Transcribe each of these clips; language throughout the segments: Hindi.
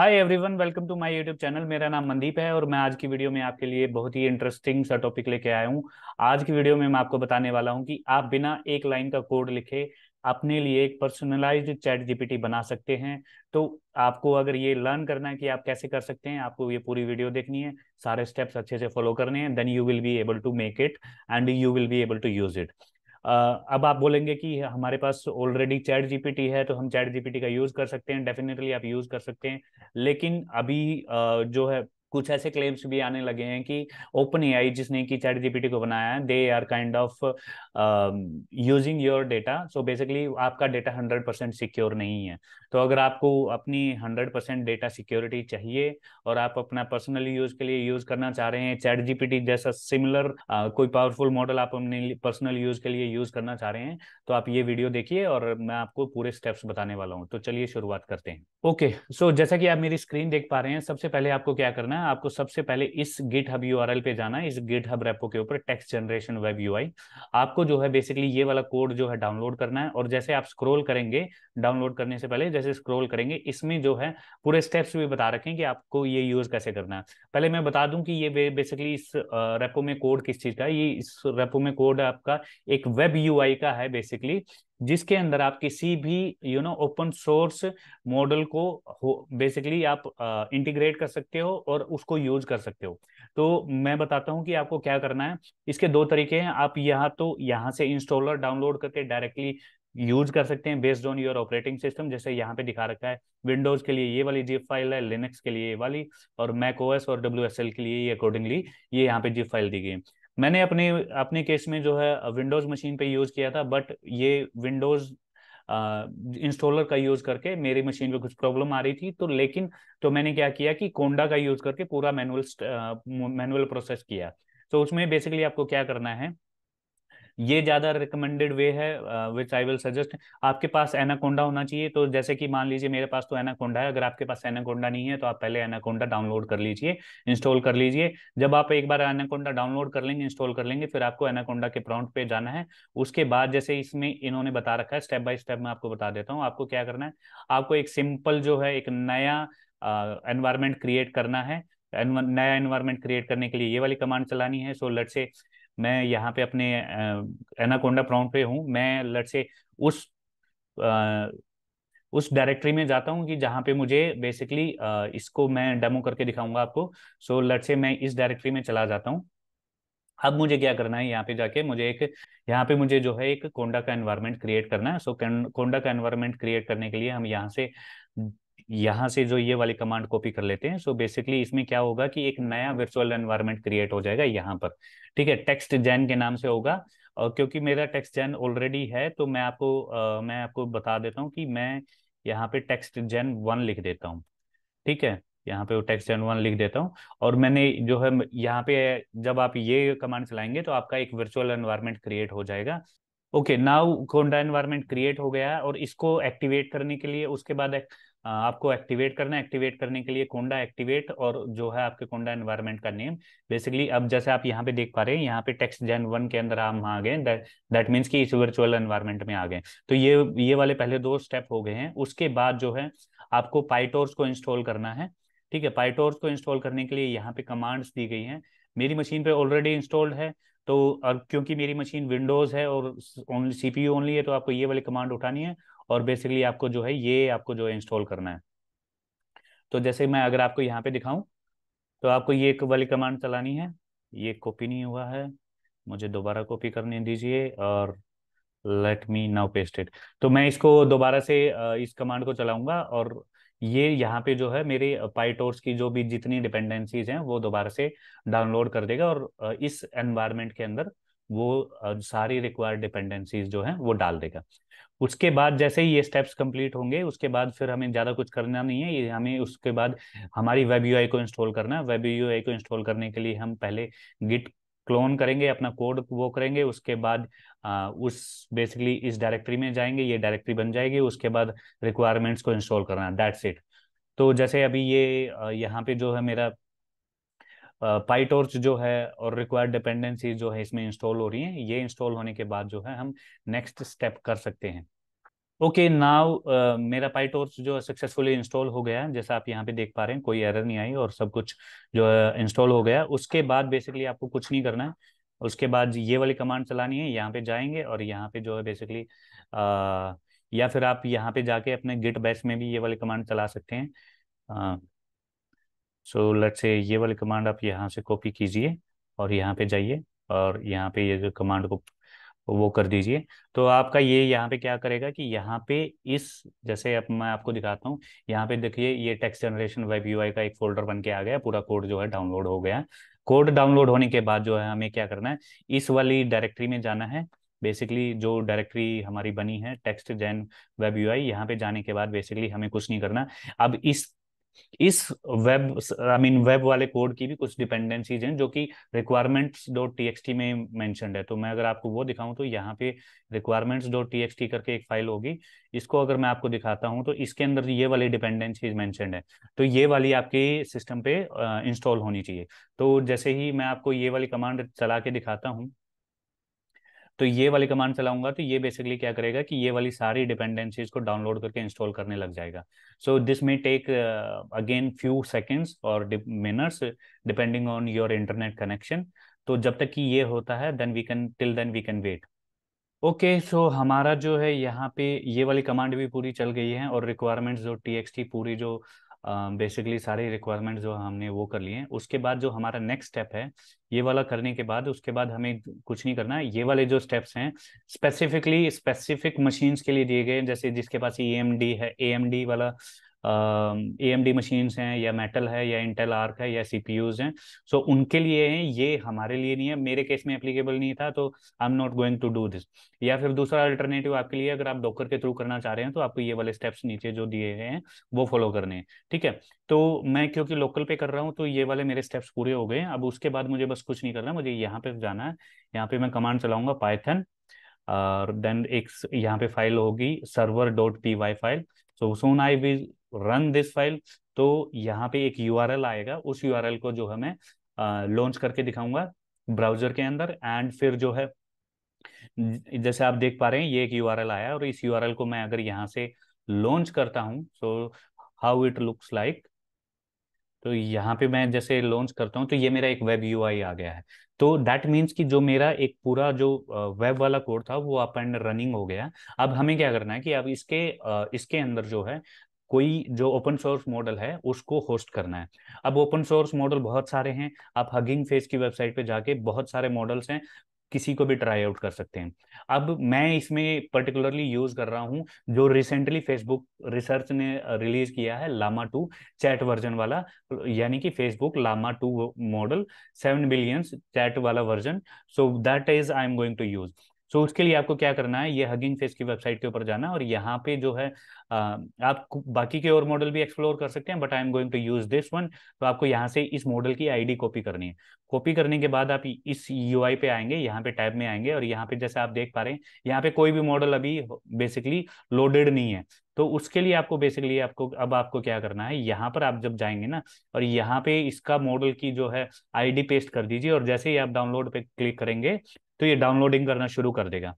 hi everyone welcome to my YouTube channel मेरा नाम मंदीप है और मैं आज की वीडियो में आपके लिए बहुत ही इंटरेस्टिंग सा टॉपिक लेके आया हूँ आज की वीडियो में मैं आपको बताने वाला हूँ कि आप बिना एक लाइन का कोड लिखे अपने लिए एक पर्सनलाइज चैट जीपीटी बना सकते हैं तो आपको अगर ये लर्न करना है कि आप कैसे कर सकते हैं आपको ये पूरी वीडियो देखनी है सारे स्टेप्स अच्छे से फॉलो करने हैं then you will be able to make it and you will be able to use it अब आप बोलेंगे कि हमारे पास ऑलरेडी चैट जीपीटी है तो हम चैट जीपीटी का यूज कर सकते हैं डेफिनेटली आप यूज कर सकते हैं लेकिन अभी जो है कुछ ऐसे क्लेम्स भी आने लगे हैं कि ओपन ए जिसने की चैट जीपीटी को बनाया है they are kind of using your data so basically आपका डेटा हंड्रेड परसेंट सिक्योर नहीं है तो अगर आपको अपनी हंड्रेड परसेंट डेटा सिक्योरिटी चाहिए और आप अपना पर्सनल यूज के लिए यूज करना चाह रहे हैं चैट जीपीटी जैसा सिमिलर uh, कोई पावरफुल मॉडल आप अपने पर्सनल यूज के लिए यूज करना चाह रहे हैं तो आप ये वीडियो देखिए और मैं आपको पूरे स्टेप्स बताने वाला हूँ तो चलिए शुरुआत करते हैं ओके okay, सो so जैसा कि आप मेरी स्क्रीन देख पा रहे हैं सबसे पहले आपको क्या करना है है आपको सबसे पहले इस GitHub U R L पे जाना है इस गिट हब रेपो के ऊपर text generation web U I आपको जो है बेसिकली ये वाला कोड जो है डाउनलोड करना है और जैसे आप स्क्रोल करेंगे डाउनलोड करने से पहले जैसे स्क्रोल करेंगे इसमें जो है पूरे स्टेप्स भी बता रखें कि आपको ये यूज कैसे करना है पहले मैं बता दूं कि ये बेसिकली इस रेपो में कोड किस चीज का ये इस रेपो में कोड आपका एक वेब यू का है बेसिकली जिसके अंदर आप किसी भी you know open source model को बेसिकली आप इंटीग्रेट uh, कर सकते हो और उसको यूज कर सकते हो तो मैं बताता हूं कि आपको क्या करना है इसके दो तरीके हैं आप यहाँ तो यहाँ से इंस्टॉलर डाउनलोड करके डायरेक्टली यूज कर सकते हैं based on your operating system जैसे यहाँ पे दिखा रखा है विंडोज के लिए ये वाली जीप फाइल है लिनक्स के लिए ये वाली और मैक ओएस और डब्ल्यू के लिए ये अकॉर्डिंगली ये यहाँ पे जीप फाइल दी गई है मैंने अपने अपने केस में जो है विंडोज मशीन पे यूज किया था बट ये विंडोज इंस्टॉलर का यूज करके मेरी मशीन पे कुछ प्रॉब्लम आ रही थी तो लेकिन तो मैंने क्या किया कि कोंडा का यूज करके पूरा मैनुअल मैनुअल प्रोसेस किया तो उसमें बेसिकली आपको क्या करना है ये ज़्यादा रिकमेंडेड वे है विच आई विल सजेस्ट आपके पास एनाकोंडा होना चाहिए तो जैसे कि मान लीजिए मेरे पास तो एनाकोंडा है अगर आपके पास एनाकोंडा नहीं है तो आप पहले एनाकोंडा डाउनलोड कर लीजिए इंस्टॉल कर लीजिए जब आप एक बार एनाकोंडा डाउनलोड कर लेंगे इंस्टॉल कर लेंगे फिर आपको एनाकोंडा के प्रॉन्ट पे जाना है उसके बाद जैसे इसमें इन्होंने बता रखा है स्टेप बाय स्टेप मैं आपको बता देता हूँ आपको क्या करना है आपको एक सिंपल जो है एक नया एनवायरमेंट uh, क्रिएट करना है नया एनवायरमेंट क्रिएट करने के लिए ये वाली कमांड चलानी है सो लेट से मैं यहाँ पे अपने एनाकोंडा प्रॉम्प्ट पे हूँ मैं लट से उस आ, उस डायरेक्टरी में जाता हूँ कि जहाँ पे मुझे बेसिकली इसको मैं डेमो करके दिखाऊंगा आपको सो लट से मैं इस डायरेक्टरी में चला जाता हूँ अब मुझे क्या करना है यहाँ पे जाके मुझे एक यहाँ पे मुझे जो है एक कोंडा का एनवायरनमेंट क्रिएट करना है सो कोंडा का एनवायरनमेंट क्रिएट करने के लिए हम यहाँ से यहां से जो ये वाली कमांड कॉपी कर लेते हैं सो so बेसिकली इसमें क्या होगा कि एक नया वर्चुअल एनवायरमेंट क्रिएट हो जाएगा यहाँ पर ठीक है टेक्स्ट जैन के नाम से होगा और क्योंकि मेरा टेक्स्ट जैन ऑलरेडी है तो मैं आपको आ, मैं आपको बता देता हूँ कि मैं यहाँ पे टेक्स्ट जैन वन लिख देता हूँ ठीक है यहाँ पे वो टेक्स्ट जैन वन लिख देता हूँ और मैंने जो है यहाँ पे जब आप ये कमांड चलाएंगे तो आपका एक वर्चुअल एनवायरमेंट क्रिएट हो जाएगा okay now conda environment create हो गया और इसको एक्टिवेट करने के लिए उसके बाद आपको एक्टिवेट करना है एक्टिवेट करने के लिए कोंडा एक्टिवेट और जो है आपके कोंडा एनवायरमेंट का नेम बेसिकली अब जैसे आप यहाँ पे देख पा रहे हैं यहाँ पे टेक्स्ट जेन वन के अंदर हम आ गए दैट मीन्स कि इस वर्चुअल एनवायरमेंट में आ गए तो ये ये वाले पहले दो स्टेप हो गए हैं उसके बाद जो है आपको पाइटोर्स को इंस्टॉल करना है ठीक है पाइटोर्स को इंस्टॉल करने के लिए यहाँ पे कमांड्स दी गई हैं मेरी मशीन पे ऑलरेडी इंस्टॉल्ड है तो और क्योंकि मेरी मशीन विंडोज है और ओनली सीपीयू ओनली है तो आपको ये वाली कमांड उठानी है और बेसिकली आपको जो है ये आपको जो है इंस्टॉल करना है तो जैसे मैं अगर आपको यहाँ पे दिखाऊं तो आपको ये वाली कमांड चलानी है ये कॉपी नहीं हुआ है मुझे दोबारा कॉपी करने दीजिए और लेट मी नाउ पेस्टेड तो मैं इसको दोबारा से इस कमांड को चलाऊंगा और ये यहाँ पे जो है मेरे पाइटोर्स की जो भी जितनी डिपेंडेंसीज हैं वो दोबारा से डाउनलोड कर देगा और इस एनवायरमेंट के अंदर वो सारी रिक्वायर्ड डिपेंडेंसीज जो हैं वो डाल देगा उसके बाद जैसे ही ये स्टेप्स कंप्लीट होंगे उसके बाद फिर हमें ज़्यादा कुछ करना नहीं है ये हमें उसके बाद हमारी वेब यू को इंस्टॉल करना है वेब यू को इंस्टॉल करने के लिए हम पहले गिट क्लोन करेंगे अपना कोड वो करेंगे उसके बाद आ, उस बेसिकली इस डायरेक्टरी में जाएंगे ये डायरेक्टरी बन जाएगी उसके बाद रिक्वायरमेंट्स को इंस्टॉल करना दैट्स इट तो जैसे अभी ये यहाँ पे जो है मेरा पाइटोर्च जो है और रिक्वायर्ड डिपेंडेंसी जो है इसमें इंस्टॉल हो रही हैं ये इंस्टॉल होने के बाद जो है हम नेक्स्ट स्टेप कर सकते हैं ओके okay, नाउ uh, मेरा पाइटोर्च जो है सक्सेसफुली इंस्टॉल हो गया जैसा आप यहाँ पे देख पा रहे हैं कोई एरर नहीं आई और सब कुछ जो है इंस्टॉल हो गया उसके बाद बेसिकली आपको कुछ नहीं करना है उसके बाद ये वाली कमांड चलानी है यहाँ पे जाएंगे और यहाँ पे जो है बेसिकली या फिर आप यहाँ पे जाके अपने गिट बैच में भी ये वाली कमांड चला सकते हैं सो लेट से ये वाली कमांड आप यहाँ से कॉपी कीजिए और यहाँ पे जाइए और यहाँ पे ये जो कमांड को वो कर दीजिए तो आपका ये यहाँ पे क्या करेगा कि यहाँ पे इस जैसे अब मैं आपको दिखाता हूँ यहाँ पे देखिए ये टेक्स्ट जनरेशन वेब यूआई का एक फोल्डर बन के आ गया पूरा कोड जो है डाउनलोड हो गया कोड डाउनलोड होने के बाद जो है हमें क्या करना है इस वाली डायरेक्टरी में जाना है बेसिकली जो डायरेक्टरी हमारी बनी है text gen web U I यहाँ पे जाने के बाद बेसिकली हमें कुछ नहीं करना अब इस इस वेब आई मीन वेब वाले कोड की भी कुछ डिपेंडेंसीज हैं जो कि रिक्वायरमेंट्स डॉट टी में मैंशनड है तो मैं अगर आपको वो दिखाऊं तो यहाँ पे रिक्वायरमेंट्स डॉट टी करके एक फाइल होगी इसको अगर मैं आपको दिखाता हूँ तो इसके अंदर ये वाली डिपेंडेंसीज मैंशनड है तो ये वाली आपके सिस्टम पे इंस्टॉल होनी चाहिए तो जैसे ही मैं आपको ये वाली कमांड चला के दिखाता हूँ तो ये वाली कमांड चलाऊंगा तो ये बेसिकली क्या करेगा कि ये वाली सारी डिपेंडेंसीज को डाउनलोड करके इंस्टॉल करने लग जाएगा so this may take again few seconds और minutes depending on your internet connection तो जब तक कि ये होता है then we can till then we can wait okay so हमारा जो है यहाँ पे ये वाली कमांड भी पूरी चल गई है और रिक्वायरमेंट्स जो टी पूरी जो बेसिकली सारे रिक्वायरमेंट जो हमने वो कर लिए उसके बाद जो हमारा नेक्स्ट स्टेप है ये वाला करने के बाद उसके बाद हमें कुछ नहीं करना है ये वाले जो स्टेप्स हैं स्पेसिफिकली स्पेसिफिक मशीन्स के लिए दिए गए जैसे जिसके पास ई e है ए वाला ए एम डी मशीन्स हैं या मेटल है या इंटेल आर्क है या सी पी यूज हैं सो so, उनके लिए हैं ये हमारे लिए नहीं है मेरे केस में एप्लीकेबल नहीं था तो I am not going to do this या फिर दूसरा अल्टरनेटिव आपके लिए अगर आप डॉकर के थ्रू करना चाह रहे हैं तो आपको ये वाले स्टेप्स नीचे जो दिए गए हैं वो फॉलो करने हैं ठीक है तो मैं क्योंकि लोकल पे कर रहा हूँ तो ये वाले मेरे स्टेप्स पूरे हो गए हैं अब उसके बाद मुझे बस कुछ नहीं करना मुझे यहाँ पे जाना है यहाँ पे मैं कमांड चलाऊंगा पाइथन और देन एक यहाँ पे फाइल होगी server dot p y file so soon I will run this file तो यहाँ पे एक यू आएगा उस यू को जो है मैं लॉन्च करके दिखाऊंगा ब्राउजर के अंदर एंड फिर जो है जैसे आप देख पा रहे हैं ये एक यू आया और इस यू को मैं अगर यहाँ से लॉन्च करता हूँ so how it looks like तो यहाँ पे मैं जैसे लॉन्च करता हूँ तो ये मेरा एक वेब यू आ गया है तो दैट मीन्स कि जो मेरा एक पूरा जो वेब वाला कोड था वो अप एंड रनिंग हो गया अब हमें क्या करना है कि अब इसके इसके अंदर जो है कोई जो ओपन सोर्स मॉडल है उसको होस्ट करना है अब ओपन सोर्स मॉडल बहुत सारे हैं आप हगिंग फेस की वेबसाइट पे जाके बहुत सारे मॉडल्स हैं किसी को भी ट्राई आउट कर सकते हैं अब मैं इसमें पर्टिकुलरली यूज कर रहा हूँ जो रिसेंटली फेसबुक रिसर्च ने रिलीज किया है लामा टू चैट वर्जन वाला यानी कि Facebook Llama two model seven billions chat वाला version so that is I am going to use so so, उसके लिए आपको क्या करना है ये हगिंग फेस की वेबसाइट के ऊपर जाना और यहाँ पे जो है आप बाकी के और मॉडल भी एक्सप्लोर कर सकते हैं but I am going to use this one तो आपको यहाँ से इस मॉडल की आईडी कॉपी करनी है कॉपी करने के बाद आप इस यू पे आएंगे यहाँ पे टैब में आएंगे और यहाँ पे जैसे आप देख पा रहे हैं यहाँ पे कोई भी मॉडल अभी बेसिकली लोडेड नहीं है तो उसके लिए आपको बेसिकली आपको अब आपको क्या करना है यहाँ पर आप जब जाएंगे ना और यहाँ पे इसका मॉडल की जो है आईडी पेस्ट कर दीजिए और जैसे ही आप डाउनलोड पे क्लिक करेंगे तो ये डाउनलोडिंग करना शुरू कर देगा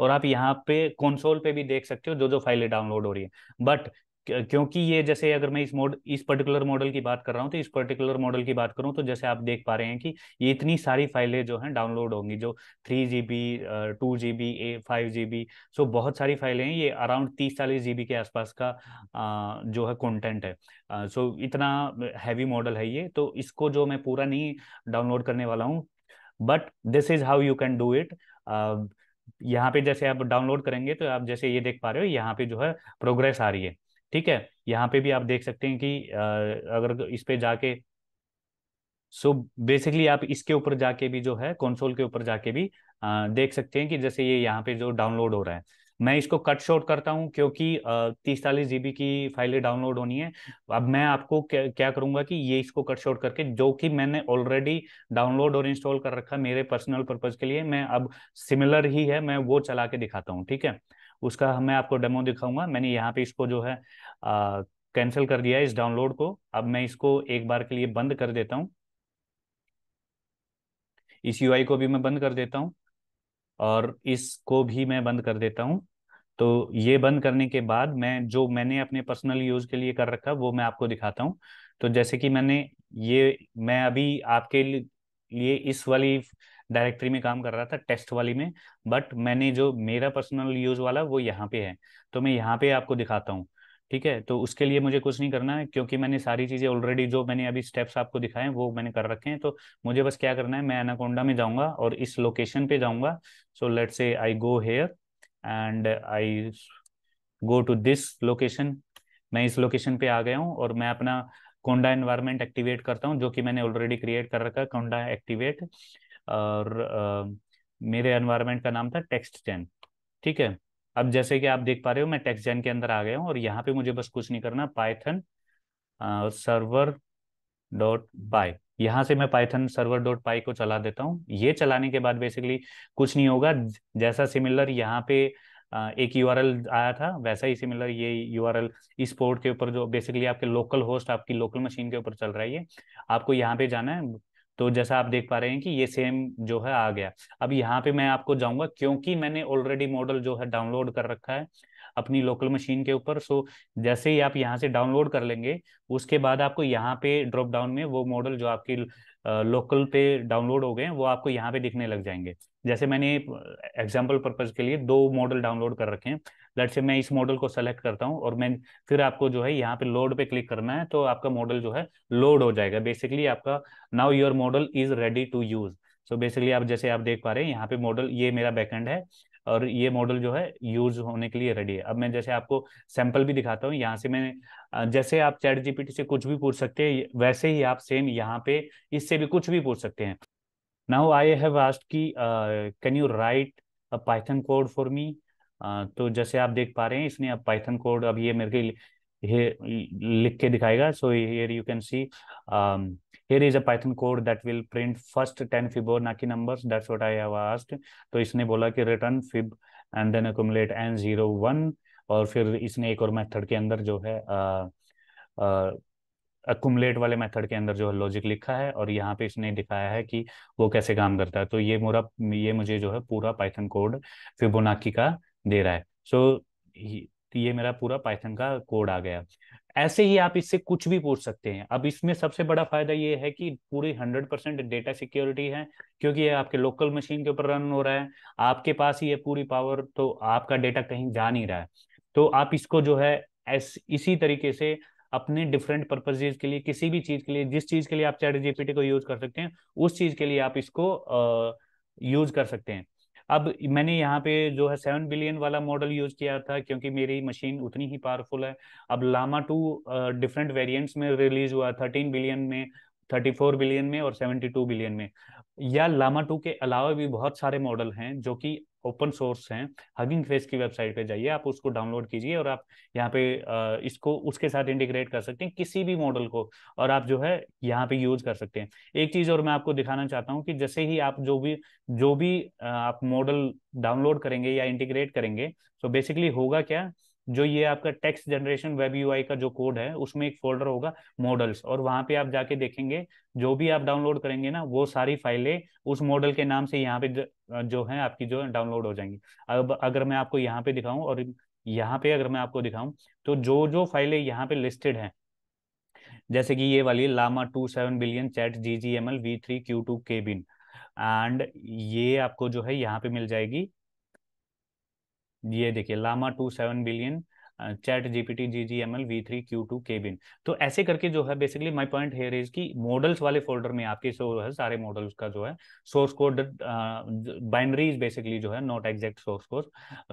और आप यहाँ पे कंसोल पे भी देख सकते हो जो जो फाइलें डाउनलोड हो रही है बट क्योंकि ये जैसे अगर मैं इस मोड इस पर्टिकुलर मॉडल की बात कर रहा हूँ तो इस पर्टिकुलर मॉडल की बात करूँ तो जैसे आप देख पा रहे हैं कि ये इतनी सारी फाइलें जो हैं डाउनलोड होंगी जो three G B two G B a five G B so बहुत सारी फाइलें हैं ये अराउंड तीस चालीस जी बी के आसपास का आ, जो है कॉन्टेंट है सो so, इतना हैवी मॉडल है ये तो इसको जो मैं पूरा नहीं डाउनलोड करने वाला हूँ but this is how you can do it यहाँ पे जैसे आप डाउनलोड करेंगे तो आप जैसे ये देख पा रहे हो यहाँ पे जो है प्रोग्रेस आ रही है ठीक है यहाँ पे भी आप देख सकते हैं कि uh, अगर इस पे जाके सो so बेसिकली आप इसके ऊपर जाके भी जो है कंसोल के ऊपर जाके भी uh, देख सकते हैं कि जैसे ये यहाँ पे जो डाउनलोड हो रहा है मैं इसको कट शॉर्ट करता हूँ क्योंकि तीस चालीस जीबी की फाइलें डाउनलोड होनी है अब मैं आपको क्या, क्या करूंगा कि ये इसको कट शॉर्ट करके जो कि मैंने ऑलरेडी डाउनलोड और इंस्टॉल कर रखा मेरे पर्सनल पर्पज के लिए मैं अब सिमिलर ही है मैं वो चला के दिखाता हूँ ठीक है उसका मैं आपको डेमो दिखाऊंगा मैंने यहाँ पे इसको जो है कैंसिल कर दिया इस डाउनलोड को अब मैं इसको एक बार के लिए बंद कर देता हूँ इस यूआई को भी मैं बंद कर देता हूँ और इसको भी मैं बंद कर देता हूँ तो ये बंद करने के बाद मैं जो मैंने अपने पर्सनल यूज के लिए कर रखा वो मैं आपको दिखाता हूँ तो जैसे कि मैंने ये मैं अभी आपके लिए इस वाली डायरेक्टरी में काम कर रहा था टेस्ट वाली में बट मैंने जो मेरा पर्सनल यूज वाला वो यहाँ पे है तो मैं यहाँ पे आपको दिखाता हूँ ठीक है तो उसके लिए मुझे कुछ नहीं करना है क्योंकि मैंने सारी चीज़ें ऑलरेडी जो मैंने अभी स्टेप्स आपको दिखाए हैं वो मैंने कर रखे हैं तो मुझे बस क्या करना है मैं एनाकोंडा में जाऊंगा और इस लोकेशन पे जाऊंगा so let's I go here and I go to this location मैं इस लोकेशन पे आ गया हूँ और मैं अपना कोंडा एनवायरमेंट एक्टिवेट करता हूँ जो कि मैंने ऑलरेडी क्रिएट कर रखा है कोंडा एक्टिवेट और uh, मेरे एनवायरमेंट का नाम था टेक्स्ट चैन ठीक है अब जैसे कि आप देख पा रहे हो मैं टेक्स्ट जैन के अंदर आ गया हूँ और यहाँ पे मुझे बस कुछ नहीं करना पाइथन सर्वर डॉट पाई यहाँ से मैं पाइथन सर्वर डॉट पाई को चला देता हूँ ये चलाने के बाद बेसिकली कुछ नहीं होगा जैसा सिमिलर यहाँ पे एक यू आया था वैसा ही सिमिलर ये यू इस पोर्ट के ऊपर जो बेसिकली आपके लोकल होस्ट आपकी लोकल मशीन के ऊपर चल रहा है ये आपको यहाँ पे जाना है तो जैसा आप देख पा रहे हैं कि ये सेम जो है आ गया अब यहाँ पे मैं आपको जाऊंगा क्योंकि मैंने ऑलरेडी मॉडल जो है डाउनलोड कर रखा है अपनी लोकल मशीन के ऊपर सो जैसे ही आप यहाँ से डाउनलोड कर लेंगे उसके बाद आपको यहाँ पे ड्रॉप डाउन में वो मॉडल जो आपकी लोकल पे डाउनलोड हो गए हैं वो आपको यहाँ पे दिखने लग जाएंगे जैसे मैंने एग्जाम्पल पर्पज के लिए दो मॉडल डाउनलोड कर रखे हैं लेट से मैं इस मॉडल को सेलेक्ट करता हूँ और मैं फिर आपको जो है यहाँ पे लोड पे क्लिक करना है तो आपका मॉडल जो है लोड हो जाएगा बेसिकली आपका now your model is ready to use so basically आप जैसे आप देख पा रहे हैं यहाँ पे मॉडल ये मेरा बैकेंड है और ये मॉडल जो है यूज होने के लिए रेडी है अब मैं जैसे आपको सैंपल भी दिखाता हूँ यहाँ से मैं जैसे आप चैट जीपीटी से कुछ भी पूछ सकते हैं वैसे ही आप सेम यहाँ पे इससे भी कुछ भी पूछ सकते हैं नाउ आई हैव आस्ट की can you write a Python code for me तो जैसे आप देख पा रहे हैं इसने अब पाइथन कोड अब ये मेरे के लिख के दिखाएगा so here you can see is is a python code that will print first 10 fibonacci numbers that's what तो इसने बोला कि and then accumulate N zero one और फिर इसने एक और मेथड के अंदर जो है अकुमलेट वाले मेथड के अंदर जो है लॉजिक लिखा है और यहाँ पे इसने दिखाया है कि वो कैसे काम करता है तो ये मोरा ये मुझे जो है पूरा पाइथन कोड फिबोनाकी का दे रहा है सो so, ये मेरा पूरा पाइथन का कोड आ गया ऐसे ही आप इससे कुछ भी पूछ सकते हैं अब इसमें सबसे बड़ा फायदा ये है कि पूरी हंड्रेड परसेंट डेटा सिक्योरिटी है क्योंकि ये आपके लोकल मशीन के ऊपर रन हो रहा है आपके पास ही ये पूरी पावर तो आपका डेटा कहीं जा नहीं रहा है तो आप इसको जो है एस, इसी तरीके से अपने डिफरेंट पर्पजेज के लिए किसी भी चीज के लिए जिस चीज के लिए आप चैट जीपीटी को यूज कर सकते हैं उस चीज के लिए आप इसको यूज कर सकते हैं अब मैंने यहाँ पे जो है सेवन बिलियन वाला मॉडल यूज किया था क्योंकि मेरी मशीन उतनी ही पावरफुल है अब लामा टू डिफरेंट वेरिएंट्स में रिलीज हुआ थर्टीन बिलियन में थर्टी फोर बिलियन में और सेवेंटी टू बिलियन में या लामा टू के अलावा भी बहुत सारे मॉडल हैं जो कि ओपन सोर्स हैं हगिंग फेस की वेबसाइट पे जाइए आप उसको डाउनलोड कीजिए और आप यहाँ पे इसको उसके साथ इंटीग्रेट कर सकते हैं किसी भी मॉडल को और आप जो है यहाँ पे यूज कर सकते हैं एक चीज और मैं आपको दिखाना चाहता हूँ कि जैसे ही आप जो भी जो भी आप मॉडल डाउनलोड करेंगे या इंटीग्रेट करेंगे तो बेसिकली होगा क्या जो ये आपका टेक्स्ट जनरेशन वेब यूआई का जो कोड है उसमें एक फोल्डर होगा मॉडल्स और वहां पे आप जाके देखेंगे जो भी आप डाउनलोड करेंगे ना वो सारी फाइलें उस मॉडल के नाम से यहाँ पे जो है आपकी जो डाउनलोड हो जाएंगी अब अगर मैं आपको यहाँ पे दिखाऊं और यहाँ पे अगर मैं आपको दिखाऊं तो जो जो फाइलें यहाँ पे लिस्टेड हैं जैसे कि ये वाली Llama two seven billion chat G G M L V three Q two K bin and ये आपको जो है यहाँ पे मिल जाएगी ये देखिए Llama two seven billion chat GPT G G M L V three Q two K bin तो ऐसे करके जो है basically my point here is की मॉडल्स वाले फोल्डर में आपके जो है सारे मॉडल्स का जो है सोर्स कोड बाइनरीज बेसिकली जो है नॉट एग्जैक्ट सोर्स कोड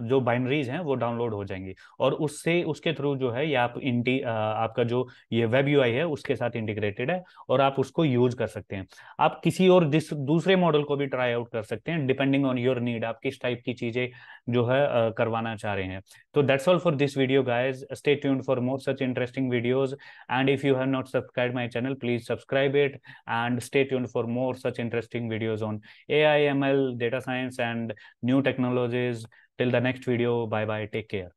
जो बाइनरीज हैं वो डाउनलोड हो जाएंगी और उससे उसके थ्रू जो है या आप इंटी आपका जो ये वेब यू है उसके साथ इंटीग्रेटेड है और आप उसको यूज कर सकते हैं आप किसी और दूसरे मॉडल को भी ट्राई आउट कर सकते हैं डिपेंडिंग ऑन योर नीड आप किस टाइप की चीजें जो है करवाना चाह रहे हैं तो that's all for this video video guys stay tuned for more such interesting videos and if you have not subscribed my channel please subscribe it and stay tuned for more such interesting videos on ai ml data science and new technologies till the next video bye bye take care